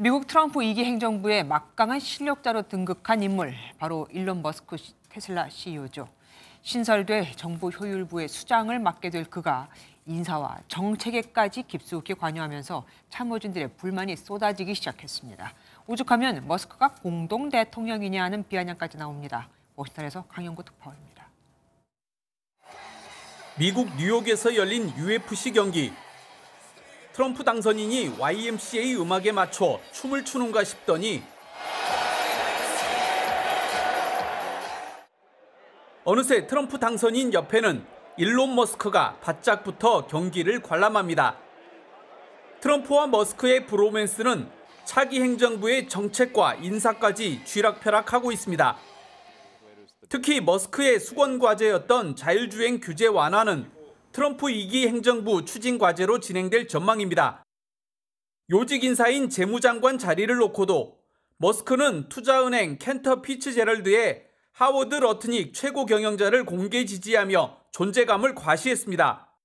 미국 트럼프 2기 행정부의 막강한 실력자로 등극한 인물, 바로 일론 머스크 테슬라 CEO죠. 신설될 정부 효율부의 수장을 맡게 될 그가 인사와 정책에까지 깊숙이 관여하면서 참모진들의 불만이 쏟아지기 시작했습니다. 오죽하면 머스크가 공동 대통령이냐 는 비아냥까지 나옵니다. 워싱턴에서 강영구 특파원입니다. 미국 뉴욕에서 열린 UFC 경기 트럼프 당선인이 YMCA 음악에 맞춰 춤을 추는가 싶더니 어느새 트럼프 당선인 옆에는 일론 머스크가 바짝 붙어 경기를 관람합니다. 트럼프와 머스크의 브로맨스는 차기 행정부의 정책과 인사까지 쥐락펴락하고 있습니다. 특히 머스크의 수건 과제였던 자율주행 규제 완화는 트럼프 2기 행정부 추진 과제로 진행될 전망입니다. 요직 인사인 재무장관 자리를 놓고도 머스크는 투자은행 켄터 피츠제럴드의 하워드 러트닉 최고 경영자를 공개 지지하며 존재감을 과시했습니다.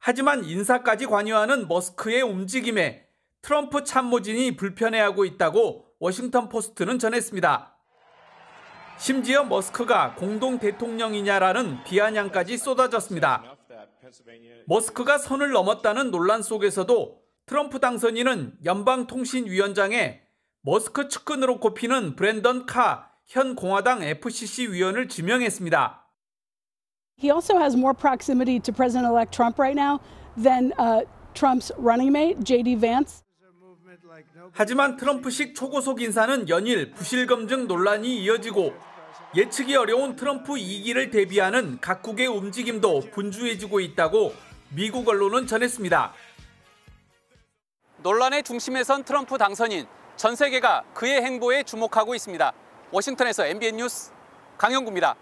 하지만 인사까지 관여하는 머스크의 움직임에 트럼프 참모진이 불편해하고 있다고 워싱턴 포스트는 전했습니다. 심지어 머스크가 공동 대통령이냐라는 비아냥까지 쏟아졌습니다. 머스크가 선을 넘었다는 논란 속에서도 트럼프 당선인은 연방통신위원장에 머스크 측근으로 꼽히는 브랜던 카 현 공화당 FCC 위원을 지명했습니다. He also has more proximity to President-elect Trump right now than uh, Trump's running mate J.D. Vance. 하지만 트럼프식 초고속 인사는 연일 부실 검증 논란이 이어지고 예측이 어려운 트럼프 2기를 대비하는 각국의 움직임도 분주해지고 있다고 미국 언론은 전했습니다. 논란의 중심에선 트럼프 당선인, 전 세계가 그의 행보에 주목하고 있습니다. 워싱턴에서 MBN 뉴스 강영구입니다.